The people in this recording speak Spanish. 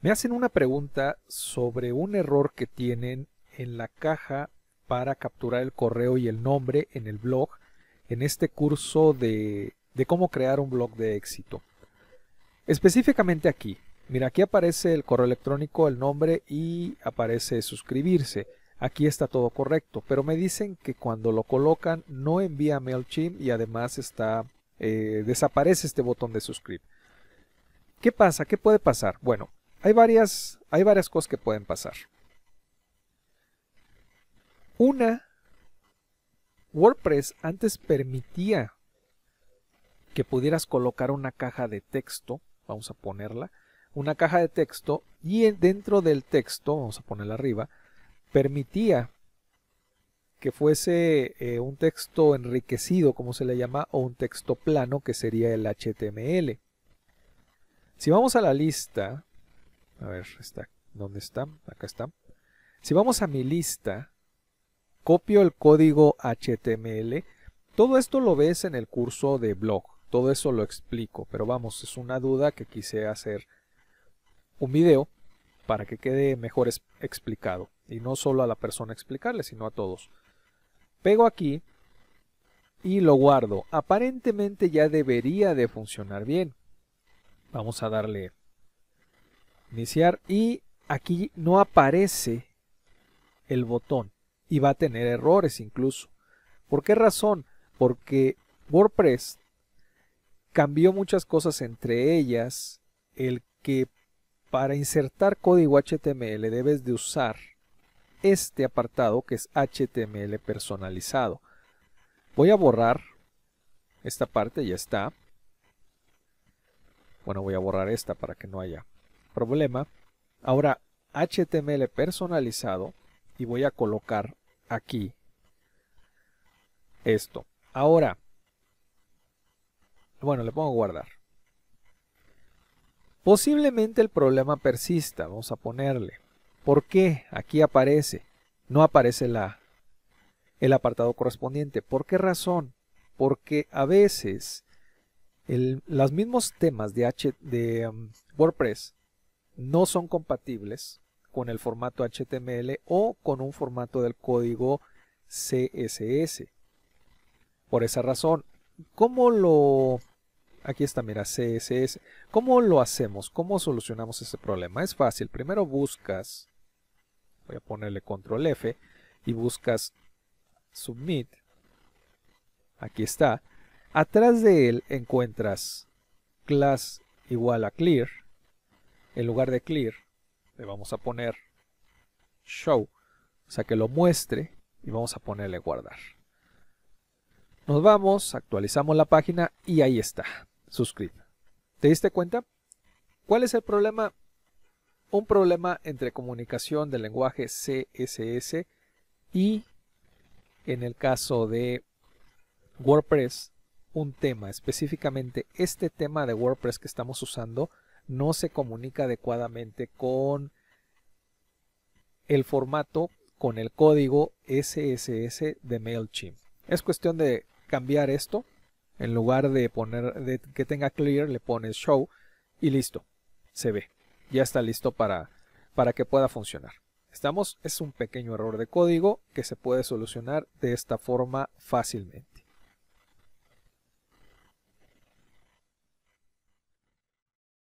Me hacen una pregunta sobre un error que tienen en la caja para capturar el correo y el nombre en el blog en este curso de, cómo crear un blog de éxito. Específicamente aquí, mira, aquí aparece el correo electrónico, el nombre y aparece suscribirse. Aquí está todo correcto, pero me dicen que cuando lo colocan no envía MailChimp y además está eh, desaparece este botón de suscribir. ¿Qué pasa? ¿Qué puede pasar? Bueno, hay varias, hay varias cosas que pueden pasar. Una, WordPress antes permitía que pudieras colocar una caja de texto, vamos a ponerla, una caja de texto y dentro del texto, vamos a ponerla arriba, permitía que fuese eh, un texto enriquecido, como se le llama, o un texto plano, que sería el HTML. Si vamos a la lista a ver, está, ¿dónde está, Acá está. Si vamos a mi lista, copio el código HTML. Todo esto lo ves en el curso de blog. Todo eso lo explico, pero vamos, es una duda que quise hacer un video para que quede mejor explicado. Y no solo a la persona explicarle, sino a todos. Pego aquí y lo guardo. Aparentemente ya debería de funcionar bien. Vamos a darle Iniciar y aquí no aparece el botón y va a tener errores incluso. ¿Por qué razón? Porque WordPress cambió muchas cosas, entre ellas el que para insertar código HTML debes de usar este apartado que es HTML personalizado. Voy a borrar esta parte, ya está. Bueno, voy a borrar esta para que no haya problema. Ahora HTML personalizado y voy a colocar aquí esto. Ahora, bueno, le pongo guardar. Posiblemente el problema persista, vamos a ponerle. ¿Por qué? Aquí aparece. No aparece la, el apartado correspondiente. ¿Por qué razón? Porque a veces los mismos temas de, um, WordPress no son compatibles con el formato HTML o con un formato del código CSS. Por esa razón, ¿cómo lo... Aquí está, mira, CSS. ¿Cómo lo hacemos? ¿Cómo solucionamos ese problema? Es fácil. Primero buscas, voy a ponerle control F, y buscas submit. Aquí está. Atrás de él encuentras class igual a clear en lugar de clear, le vamos a poner show, o sea que lo muestre y vamos a ponerle guardar. Nos vamos, actualizamos la página y ahí está, suscribe. ¿Te diste cuenta? ¿Cuál es el problema? Un problema entre comunicación del lenguaje CSS y, en el caso de WordPress, un tema, específicamente este tema de WordPress que estamos usando, no se comunica adecuadamente con el formato, con el código SSS de MailChimp. Es cuestión de cambiar esto. En lugar de poner que tenga clear, le pones show y listo. Se ve. Ya está listo para, para que pueda funcionar. Estamos, es un pequeño error de código que se puede solucionar de esta forma fácilmente.